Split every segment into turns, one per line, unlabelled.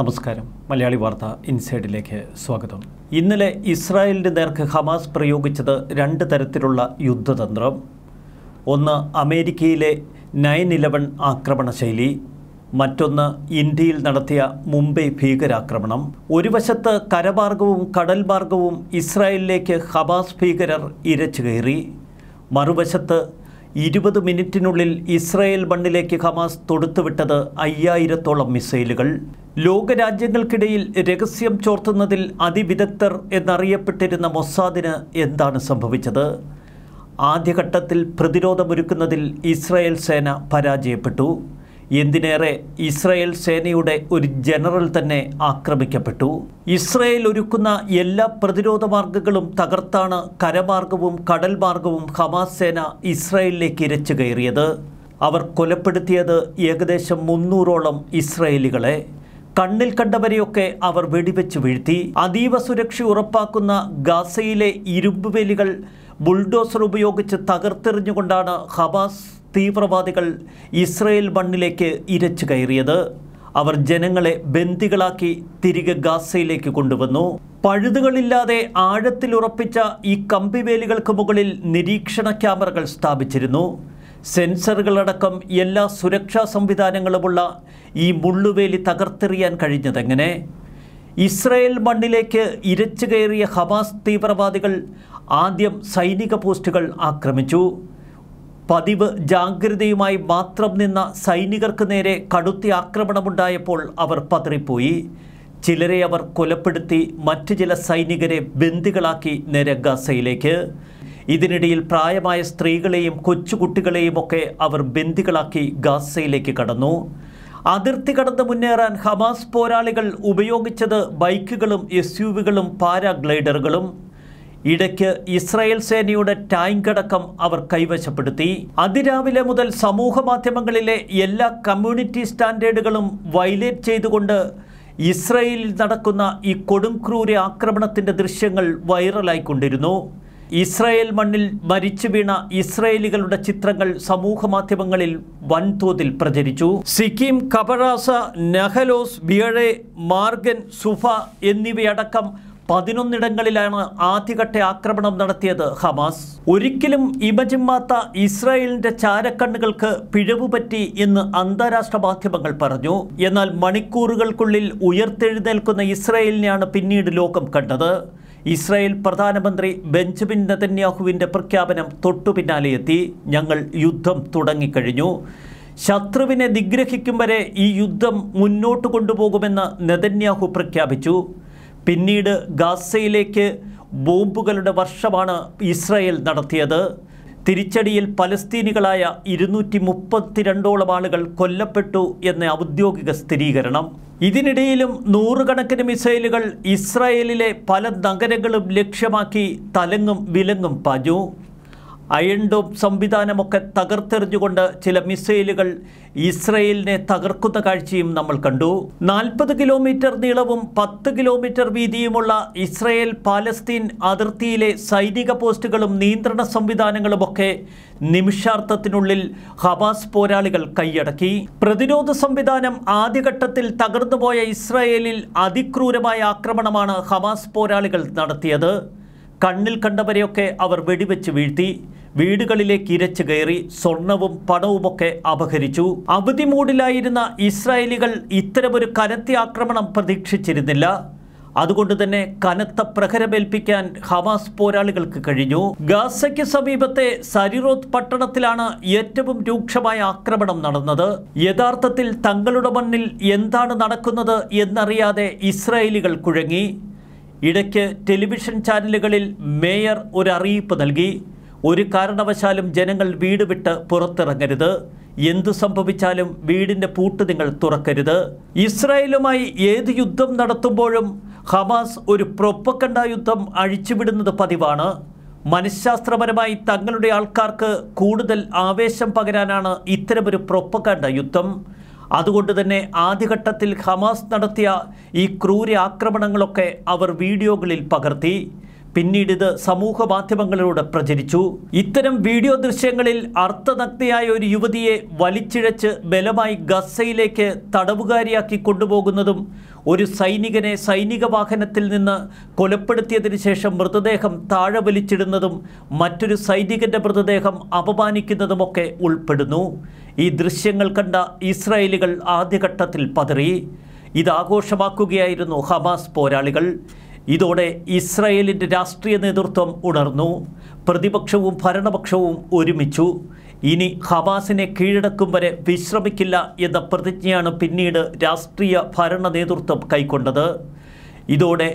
നമസ്കാരം മലയാളി വാർത്ത ഇൻസൈഡിലേക്ക് സ്വാഗതം ഇന്നലെ ഇസ്രായേലിൻ്റെ നേർക്ക് ഹമാസ് പ്രയോഗിച്ചത് രണ്ട് തരത്തിലുള്ള യുദ്ധതന്ത്രം ഒന്ന് അമേരിക്കയിലെ നയൻ ഇലവൻ ആക്രമണശൈലി മറ്റൊന്ന് ഇന്ത്യയിൽ നടത്തിയ മുംബൈ ഭീകരാക്രമണം ഒരു വശത്ത് കരമാർഗവും കടൽ മാർഗവും ഇസ്രായേലിലേക്ക് ഹമാസ് ഭീകരർ ഇരച്ചു കയറി മറുവശത്ത് ഇരുപത് മിനിറ്റിനുള്ളിൽ ഇസ്രായേൽ മണ്ണിലേക്ക് ഹമാസ് തൊടുത്തുവിട്ടത് അയ്യായിരത്തോളം മിസൈലുകൾ ലോകരാജ്യങ്ങൾക്കിടയിൽ രഹസ്യം ചോർത്തുന്നതിൽ അതിവിദഗ്ധർ എന്നറിയപ്പെട്ടിരുന്ന മൊസാദിന് എന്താണ് സംഭവിച്ചത് ആദ്യഘട്ടത്തിൽ പ്രതിരോധമൊരുക്കുന്നതിൽ ഇസ്രായേൽ സേന പരാജയപ്പെട്ടു എന്തിനേറെ ഇസ്രയേൽ സേനയുടെ ഒരു ജനറൽ തന്നെ ആക്രമിക്കപ്പെട്ടു ഇസ്രയേൽ ഒരുക്കുന്ന എല്ലാ പ്രതിരോധ മാർഗങ്ങളും തകർത്താണ് കരമാർഗവും കടൽ മാർഗവും ഹമാസ് സേന ഇസ്രയേലിലേക്ക് ഇരച്ചു കയറിയത് അവർ കൊലപ്പെടുത്തിയത് ഏകദേശം മുന്നൂറോളം ഇസ്രയേലികളെ കണ്ണിൽ കണ്ടവരെയൊക്കെ അവർ വെടിവെച്ച് വീഴ്ത്തി അതീവ സുരക്ഷ ഉറപ്പാക്കുന്ന ഗാസയിലെ ഇരുമ്പുവേലികൾ ബുൾഡോസർ ഉപയോഗിച്ച് തകർത്തെറിഞ്ഞുകൊണ്ടാണ് ഹബാസ് തീവ്രവാദികൾ ഇസ്രയേൽ മണ്ണിലേക്ക് ഇരച്ചു കയറിയത് അവർ ജനങ്ങളെ ബന്ദികളാക്കി തിരികെ ഗാസയിലേക്ക് കൊണ്ടുവന്നു പഴുതുകളില്ലാതെ ആഴത്തിലുറപ്പിച്ച ഈ കമ്പിവേലികൾക്ക് മുകളിൽ നിരീക്ഷണ ക്യാമറകൾ സ്ഥാപിച്ചിരുന്നു സെൻസറുകളടക്കം എല്ലാ സുരക്ഷാ സംവിധാനങ്ങളുമുള്ള ഈ മുള്ളുവേലി തകർത്തെറിയാൻ കഴിഞ്ഞതെങ്ങനെ ഇസ്രയേൽ മണ്ണിലേക്ക് ഇരച്ചു കയറിയ ഹമാസ് തീവ്രവാദികൾ ആദ്യം സൈനിക പോസ്റ്റുകൾ ആക്രമിച്ചു പതിവ് ജാഗ്രതയുമായി മാത്രം നിന്ന സൈനികർക്ക് നേരെ കടുത്ത ആക്രമണമുണ്ടായപ്പോൾ അവർ പതറിപ്പോയി ചിലരെ അവർ കൊലപ്പെടുത്തി മറ്റു ചില സൈനികരെ ബന്ദികളാക്കി നേരെ ഗസയിലേക്ക് ഇതിനിടയിൽ പ്രായമായ സ്ത്രീകളെയും കൊച്ചുകുട്ടികളെയും ഒക്കെ അവർ ബന്ദികളാക്കി ഗാസയിലേക്ക് കടന്നു അതിർത്തി കടന്ന് മുന്നേറാൻ ഹമാസ് പോരാളികൾ ഉപയോഗിച്ചത് ബൈക്കുകളും എസ് യു വികളും പാരാഗ്ലൈഡറുകളും ഇടയ്ക്ക് ഇസ്രായേൽ സേനയുടെ ടാങ്ക് അടക്കം അവർ കൈവശപ്പെടുത്തി അതിരാവിലെ മുതൽ സമൂഹ മാധ്യമങ്ങളിലെ എല്ലാ കമ്മ്യൂണിറ്റി സ്റ്റാൻഡേർഡുകളും വയലേറ്റ് ചെയ്തുകൊണ്ട് ഇസ്രയേലിൽ നടക്കുന്ന ഈ കൊടും ക്രൂര ആക്രമണത്തിൻ്റെ ദൃശ്യങ്ങൾ വൈറലായിക്കൊണ്ടിരുന്നു ഇസ്രായേൽ മണ്ണിൽ മരിച്ചു വീണ ഇസ്രായേലികളുടെ ചിത്രങ്ങൾ സമൂഹ മാധ്യമങ്ങളിൽ വൻതോതിൽ പ്രചരിച്ചു സിക്കിം കബറാസ നഹലോസ് ബിയഴെ മാർഗൻ സുഫ എന്നിവയടക്കം പതിനൊന്നിടങ്ങളിലാണ് ആദ്യഘട്ട ആക്രമണം നടത്തിയത് ഹമാസ് ഒരിക്കലും ഇമജിമാത്ത ഇസ്രായേലിന്റെ ചാരക്കണ്ണുകൾക്ക് പിഴവ് പറ്റി എന്ന് അന്താരാഷ്ട്ര മാധ്യമങ്ങൾ പറഞ്ഞു എന്നാൽ മണിക്കൂറുകൾക്കുള്ളിൽ ഉയർത്തെഴുന്നേൽക്കുന്ന ഇസ്രായേലിനെയാണ് പിന്നീട് ലോകം കണ്ടത് ഇസ്രായേൽ പ്രധാനമന്ത്രി ബെഞ്ചമിൻ നെതന്യാഹുവിൻ്റെ പ്രഖ്യാപനം തൊട്ടു എത്തി ഞങ്ങൾ യുദ്ധം തുടങ്ങിക്കഴിഞ്ഞു ശത്രുവിനെ നിഗ്രഹിക്കും വരെ ഈ യുദ്ധം മുന്നോട്ട് കൊണ്ടുപോകുമെന്ന് നെതന്യാഹു പ്രഖ്യാപിച്ചു പിന്നീട് ഗാസയിലേക്ക് ബോംബുകളുടെ വർഷമാണ് ഇസ്രായേൽ നടത്തിയത് തിരിച്ചടിയിൽ പലസ്തീനികളായ ഇരുന്നൂറ്റി മുപ്പത്തിരണ്ടോളം ആളുകൾ കൊല്ലപ്പെട്ടു എന്ന ഔദ്യോഗിക സ്ഥിരീകരണം ഇതിനിടയിലും നൂറുകണക്കിന് മിസൈലുകൾ ഇസ്രായേലിലെ പല നഗരങ്ങളും ലക്ഷ്യമാക്കി തലങ്ങും വിലങ്ങും പാഞ്ഞു അയൺ ഡോം സംവിധാനമൊക്കെ തകർത്തെറിഞ്ഞുകൊണ്ട് ചില മിസൈലുകൾ ഇസ്രയേലിനെ തകർക്കുന്ന കാഴ്ചയും നമ്മൾ കണ്ടു നാൽപ്പത് കിലോമീറ്റർ നീളവും പത്ത് കിലോമീറ്റർ വീതിയുമുള്ള ഇസ്രയേൽ പാലസ്തീൻ അതിർത്തിയിലെ സൈനിക പോസ്റ്റുകളും നിയന്ത്രണ സംവിധാനങ്ങളുമൊക്കെ നിമിഷാർത്ഥത്തിനുള്ളിൽ ഹബാസ് പോരാളികൾ കൈയടക്കി പ്രതിരോധ സംവിധാനം ആദ്യഘട്ടത്തിൽ തകർന്നുപോയ ഇസ്രയേലിൽ അതിക്രൂരമായ ആക്രമണമാണ് ഹബാസ് പോരാളികൾ നടത്തിയത് കണ്ണിൽ കണ്ടവരെയൊക്കെ അവർ വെടിവെച്ച് വീഴ്ത്തി വീടുകളിലേക്ക് ഇരച്ചു കയറി സ്വർണവും പണവുമൊക്കെ അപഹരിച്ചു അവധി മൂടിലായിരുന്ന ഇസ്രായേലികൾ ഇത്തരമൊരു കനത്തി ആക്രമണം പ്രതീക്ഷിച്ചിരുന്നില്ല അതുകൊണ്ട് തന്നെ കനത്ത പ്രഹരമേൽപ്പിക്കാൻ ഹമാസ് പോരാളികൾക്ക് കഴിഞ്ഞു ഗാസയ്ക്ക് സമീപത്തെ സരിറോത്ത് പട്ടണത്തിലാണ് ഏറ്റവും രൂക്ഷമായ ആക്രമണം നടന്നത് യഥാർത്ഥത്തിൽ തങ്ങളുടെ മണ്ണിൽ എന്താണ് നടക്കുന്നത് എന്നറിയാതെ ഇസ്രായേലികൾ കുഴങ്ങി ഇടയ്ക്ക് ടെലിവിഷൻ ചാനലുകളിൽ മേയർ ഒരു അറിയിപ്പ് നൽകി ഒരു കാരണവശാലും ജനങ്ങൾ വീട് വിട്ട് പുറത്തിറങ്ങരുത് എന്തു സംഭവിച്ചാലും വീടിൻ്റെ പൂട്ട് നിങ്ങൾ തുറക്കരുത് ഇസ്രായേലുമായി ഏത് യുദ്ധം നടത്തുമ്പോഴും ഹമാസ് ഒരു പ്രൊപ്പക്കണ്ട യുദ്ധം അഴിച്ചുവിടുന്നത് പതിവാണ് മനഃശാസ്ത്രപരമായി തങ്ങളുടെ ആൾക്കാർക്ക് കൂടുതൽ ആവേശം പകരാനാണ് ഇത്തരമൊരു പ്രൊപ്പക്കണ്ട യുദ്ധം അതുകൊണ്ട് തന്നെ ആദ്യഘട്ടത്തിൽ ഹമാസ് നടത്തിയ ഈ ക്രൂര ആക്രമണങ്ങളൊക്കെ അവർ വീഡിയോകളിൽ പകർത്തി പിന്നീട് ഇത് സമൂഹ മാധ്യമങ്ങളിലൂടെ പ്രചരിച്ചു ഇത്തരം വീഡിയോ ദൃശ്യങ്ങളിൽ അർത്ഥനഗ്നയായ ഒരു യുവതിയെ വലിച്ചിഴച്ച് ബലമായി ഗസയിലേക്ക് തടവുകാരിയാക്കി കൊണ്ടുപോകുന്നതും ഒരു സൈനികനെ സൈനിക വാഹനത്തിൽ നിന്ന് കൊലപ്പെടുത്തിയതിനു ശേഷം മൃതദേഹം താഴെ വലിച്ചിടുന്നതും മറ്റൊരു സൈനികന്റെ മൃതദേഹം അപമാനിക്കുന്നതുമൊക്കെ ഉൾപ്പെടുന്നു ഈ ദൃശ്യങ്ങൾ കണ്ട ഇസ്രായേലികൾ ആദ്യഘട്ടത്തിൽ പതറി ഇത് ആഘോഷമാക്കുകയായിരുന്നു ഹമാസ് പോരാളികൾ ഇതോടെ ഇസ്രയേലിൻ്റെ രാഷ്ട്രീയ നേതൃത്വം ഉണർന്നു പ്രതിപക്ഷവും ഭരണപക്ഷവും ഒരുമിച്ചു ഇനി ഹബാസിനെ കീഴടക്കും വരെ വിശ്രമിക്കില്ല എന്ന പ്രതിജ്ഞയാണ് പിന്നീട് രാഷ്ട്രീയ ഭരണ നേതൃത്വം കൈക്കൊണ്ടത് ഇതോടെ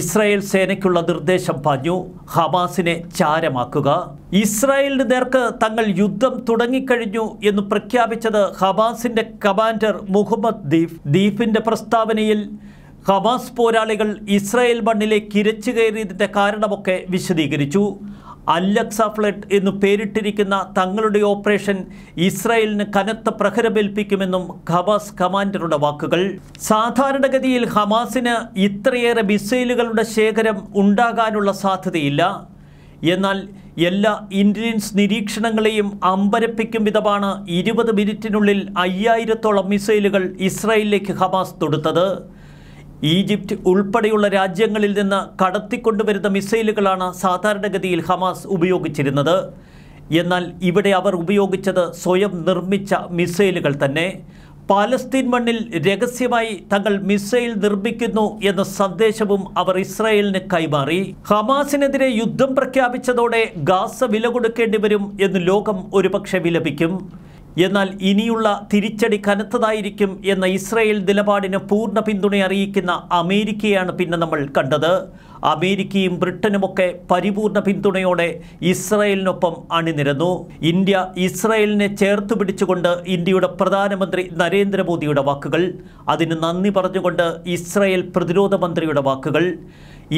ഇസ്രായേൽ സേനയ്ക്കുള്ള നിർദ്ദേശം പറഞ്ഞു ഹമാസിനെ ചാരമാക്കുക ഇസ്രായേലിന് നേർക്ക് തങ്ങൾ യുദ്ധം തുടങ്ങിക്കഴിഞ്ഞു എന്ന് പ്രഖ്യാപിച്ചത് ഹബാസിൻ്റെ കമാൻഡർ മുഹമ്മദ് ദീഫ് ദീഫിന്റെ പ്രസ്താവനയിൽ ഹമാസ് പോരാളികൾ ഇസ്രായേൽ മണ്ണിലേക്ക് ഇരച്ചു കയറിയതിൻ്റെ കാരണമൊക്കെ വിശദീകരിച്ചു അല്ലക്സ ഫ്ലഡ് എന്നു പേരിട്ടിരിക്കുന്ന തങ്ങളുടെ ഓപ്പറേഷൻ ഇസ്രായേലിന് കനത്ത പ്രഹരമേൽപ്പിക്കുമെന്നും ഹമാസ് കമാൻഡറുടെ വാക്കുകൾ സാധാരണഗതിയിൽ ഹമാസിന് ഇത്രയേറെ മിസൈലുകളുടെ ശേഖരം ഉണ്ടാകാനുള്ള സാധ്യതയില്ല എന്നാൽ എല്ലാ ഇന്റലിജൻസ് നിരീക്ഷണങ്ങളെയും അമ്പരപ്പിക്കും വിധമാണ് ഇരുപത് മിനിറ്റിനുള്ളിൽ അയ്യായിരത്തോളം മിസൈലുകൾ ഇസ്രായേലിലേക്ക് ഹമാസ് തൊടുത്തത് ഈജിപ്റ്റ് ഉൾപ്പെടെയുള്ള രാജ്യങ്ങളിൽ നിന്ന് കടത്തിക്കൊണ്ടുവരുന്ന മിസൈലുകളാണ് സാധാരണഗതിയിൽ ഹമാസ് ഉപയോഗിച്ചിരുന്നത് എന്നാൽ ഇവിടെ അവർ ഉപയോഗിച്ചത് സ്വയം നിർമ്മിച്ച മിസൈലുകൾ തന്നെ പാലസ്തീൻ മണ്ണിൽ രഹസ്യമായി തങ്ങൾ മിസൈൽ നിർമ്മിക്കുന്നു എന്ന സന്ദേശവും അവർ ഇസ്രായേലിന് കൈമാറി ഹമാസിനെതിരെ യുദ്ധം പ്രഖ്യാപിച്ചതോടെ ഗാസ വില കൊടുക്കേണ്ടി വരും എന്ന് ലോകം ഒരുപക്ഷെ വിലപിക്കും എന്നാൽ ഇനിയുള്ള തിരിച്ചടി കനത്തതായിരിക്കും എന്ന ഇസ്രയേൽ നിലപാടിന് പൂർണ്ണ പിന്തുണ അറിയിക്കുന്ന അമേരിക്കയാണ് പിന്നെ നമ്മൾ കണ്ടത് അമേരിക്കയും ബ്രിട്ടനുമൊക്കെ പരിപൂർണ പിന്തുണയോടെ ഇസ്രയേലിനൊപ്പം അണിനിരന്നു ഇന്ത്യ ഇസ്രയേലിനെ ചേർത്ത് പിടിച്ചുകൊണ്ട് ഇന്ത്യയുടെ പ്രധാനമന്ത്രി നരേന്ദ്രമോദിയുടെ വാക്കുകൾ അതിന് നന്ദി പറഞ്ഞുകൊണ്ട് ഇസ്രയേൽ പ്രതിരോധ മന്ത്രിയുടെ വാക്കുകൾ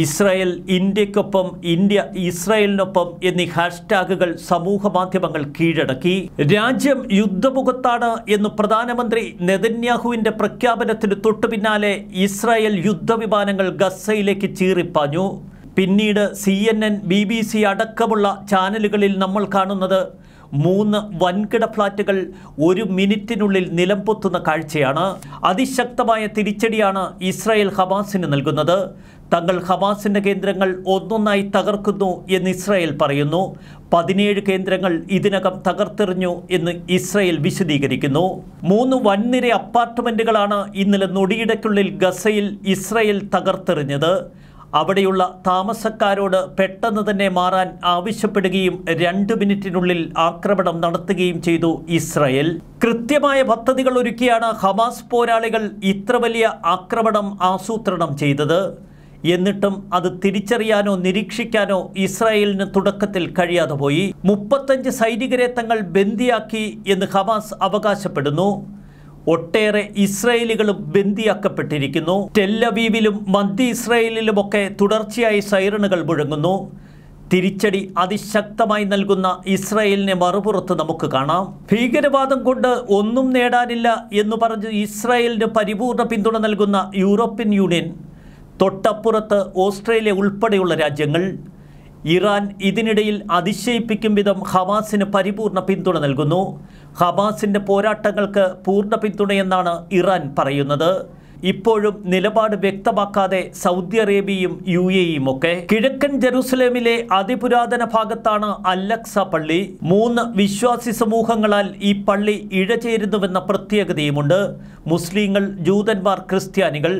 ഇസ്രായേൽ ഇന്ത്യക്കൊപ്പം ഇന്ത്യ ഇസ്രായേലിനൊപ്പം എന്നീ ഹാഷ്ടാഗുകൾ സമൂഹ മാധ്യമങ്ങൾ കീഴടക്കി രാജ്യം യുദ്ധമുഖത്താണ് എന്ന് പ്രധാനമന്ത്രി നെതന്യാഹുവിന്റെ പ്രഖ്യാപനത്തിന് തൊട്ടു പിന്നാലെ ഇസ്രായേൽ യുദ്ധവിമാനങ്ങൾ ഗസയിലേക്ക് ചീറിപ്പാഞ്ഞു പിന്നീട് C N N B B C അടക്കമുള്ള ചാനലുകളിൽ നമ്മൾ കാണുന്നത് മൂന്ന് വൻകിട ഫ്ളാറ്റുകൾ ഒരു മിനിറ്റിനുള്ളിൽ നിലംപൊത്തുന്ന കാഴ്ചയാണ് അതിശക്തമായ തിരിച്ചടിയാണ് ഇസ്രായേൽ ഹമാസിന് നൽകുന്നത് തങ്ങൾ ഹമാസിൻ്റെ കേന്ദ്രങ്ങൾ ഒന്നൊന്നായി തകർക്കുന്നു എന്ന് ഇസ്രായേൽ പറയുന്നു പതിനേഴ് കേന്ദ്രങ്ങൾ ഇതിനകം തകർത്തെറിഞ്ഞു എന്ന് ഇസ്രായേൽ വിശദീകരിക്കുന്നു മൂന്ന് വൻനിര അപ്പാർട്ട്മെൻറ്റുകളാണ് ഇന്നലെ നൊടിയിടയ്ക്കുള്ളിൽ ഗസയിൽ ഇസ്രായേൽ തകർത്തെറിഞ്ഞത് അവിടെയുള്ള താമസക്കാരോട് പെട്ടെന്ന് തന്നെ മാറാൻ ആവശ്യപ്പെടുകയും രണ്ട് മിനിറ്റിനുള്ളിൽ ആക്രമണം നടത്തുകയും ചെയ്തു ഇസ്രയേൽ കൃത്യമായ പദ്ധതികൾ ഒരുക്കിയാണ് ഹമാസ് പോരാളികൾ ഇത്ര വലിയ ആക്രമണം ആസൂത്രണം ചെയ്തത് എന്നിട്ടും അത് തിരിച്ചറിയാനോ നിരീക്ഷിക്കാനോ ഇസ്രായേലിന് തുടക്കത്തിൽ കഴിയാതെ പോയി മുപ്പത്തഞ്ച് സൈനികരെ തങ്ങൾ ബന്ദിയാക്കി എന്ന് ഹമാസ് അവകാശപ്പെടുന്നു ഒട്ടേറെ ഇസ്രയേലികളും ബന്ദിയാക്കപ്പെട്ടിരിക്കുന്നു ടെല്ലവീവിലും മധ്യ ഇസ്രയേലിലുമൊക്കെ തുടർച്ചയായി സൈറണുകൾ മുഴങ്ങുന്നു തിരിച്ചടി അതിശക്തമായി നൽകുന്ന ഇസ്രായേലിനെ മറുപുറത്ത് നമുക്ക് കാണാം ഭീകരവാദം കൊണ്ട് ഒന്നും നേടാനില്ല എന്ന് പറഞ്ഞ് ഇസ്രായേലിന് പരിപൂർണ പിന്തുണ നൽകുന്ന യൂറോപ്യൻ യൂണിയൻ തൊട്ടപ്പുറത്ത് ഓസ്ട്രേലിയ ഉൾപ്പെടെയുള്ള രാജ്യങ്ങൾ ഇറാൻ ഇതിനിടയിൽ അതിശയിപ്പിക്കും വിധം ഹമാസിന് പരിപൂർണ പിന്തുണ നൽകുന്നു ഹമാസിൻ്റെ പോരാട്ടങ്ങൾക്ക് പൂർണ്ണ പിന്തുണയെന്നാണ് ഇറാൻ പറയുന്നത് ഇപ്പോഴും നിലപാട് വ്യക്തമാക്കാതെ സൗദി അറേബ്യയും യു എയും ഒക്കെ കിഴക്കൻ ജെറുസലേമിലെ അതിപുരാതന ഭാഗത്താണ് അല്ലക്സ പള്ളി മൂന്ന് വിശ്വാസി സമൂഹങ്ങളാൽ ഈ പള്ളി ഇഴചേരുന്നുവെന്ന പ്രത്യേകതയുമുണ്ട് മുസ്ലിങ്ങൾ ജൂതന്മാർ ക്രിസ്ത്യാനികൾ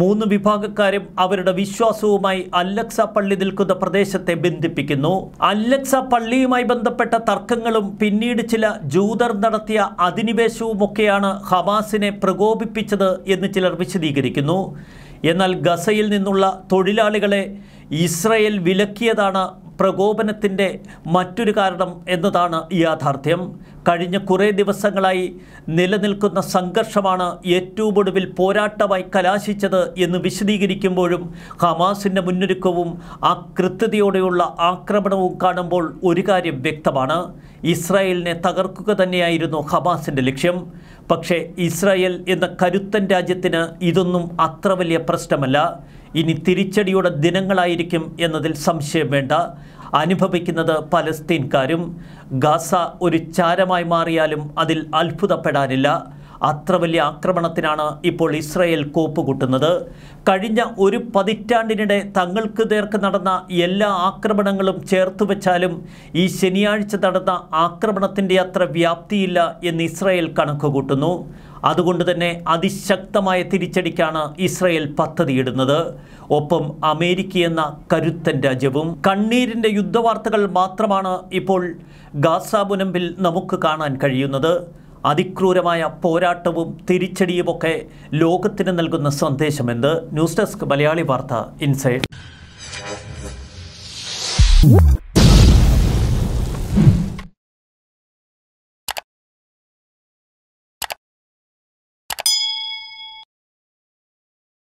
മൂന്ന് വിഭാഗക്കാരും അവരുടെ വിശ്വാസവുമായി അല്ലക്സ പള്ളി നിൽക്കുന്ന പ്രദേശത്തെ ബന്ധിപ്പിക്കുന്നു അല്ലക്സ പള്ളിയുമായി ബന്ധപ്പെട്ട തർക്കങ്ങളും പിന്നീട് ചില ജൂതർ നടത്തിയ അധിനിവേശവുമൊക്കെയാണ് ഹമാസിനെ പ്രകോപിപ്പിച്ചത് എന്ന് ചിലർ വിശദീകരിക്കുന്നു എന്നാൽ ഗസയിൽ നിന്നുള്ള തൊഴിലാളികളെ ഇസ്രയേൽ വിലക്കിയതാണ് പ്രകോപനത്തിൻ്റെ മറ്റൊരു കാരണം എന്നതാണ് യാഥാർത്ഥ്യം കഴിഞ്ഞ കുറേ ദിവസങ്ങളായി നിലനിൽക്കുന്ന സംഘർഷമാണ് ഏറ്റവും ഒടുവിൽ പോരാട്ടമായി കലാശിച്ചത് എന്ന് വിശദീകരിക്കുമ്പോഴും ഹമാസിൻ്റെ മുന്നൊരുക്കവും ആ കൃത്യതയോടെയുള്ള ആക്രമണവും കാണുമ്പോൾ ഒരു കാര്യം വ്യക്തമാണ് ഇസ്രായേലിനെ തകർക്കുക തന്നെയായിരുന്നു ഹമാസിൻ്റെ ലക്ഷ്യം പക്ഷേ ഇസ്രായേൽ എന്ന കരുത്തൻ രാജ്യത്തിന് ഇതൊന്നും അത്ര വലിയ പ്രശ്നമല്ല ഇനി തിരിച്ചടിയുടെ ദിനങ്ങളായിരിക്കും എന്നതിൽ സംശയം വേണ്ട അനുഭവിക്കുന്നത് പലസ്തീൻകാരും ഗാസ ഒരു ചാരമായി മാറിയാലും അതിൽ അത്ഭുതപ്പെടാനില്ല അത്ര വലിയ ആക്രമണത്തിനാണ് ഇപ്പോൾ ഇസ്രയേൽ കോപ്പുകൂട്ടുന്നത് കഴിഞ്ഞ ഒരു പതിറ്റാണ്ടിനിടെ തങ്ങൾക്ക് നേർക്ക് നടന്ന എല്ലാ ആക്രമണങ്ങളും ചേർത്ത് വെച്ചാലും ഈ ശനിയാഴ്ച നടന്ന ആക്രമണത്തിൻ്റെ അത്ര വ്യാപ്തിയില്ല എന്ന് ഇസ്രയേൽ കണക്കുകൂട്ടുന്നു അതുകൊണ്ട് തന്നെ അതിശക്തമായ തിരിച്ചടിക്കാണ് ഇസ്രയേൽ പദ്ധതിയിടുന്നത് ഒപ്പം അമേരിക്കയെന്ന കരുത്തൻ രാജ്യവും കണ്ണീരിൻ്റെ യുദ്ധവാർത്തകൾ മാത്രമാണ് ഇപ്പോൾ ഗാസ മുനമ്പിൽ നമുക്ക് കാണാൻ കഴിയുന്നത് അതിക്രൂരമായ പോരാട്ടവും തിരിച്ചടിയുമൊക്കെ ലോകത്തിന് നൽകുന്ന സന്ദേശമെന്ന് ന്യൂസ് ഡെസ്ക് മലയാളി വാർത്ത ഇൻസൈഡ്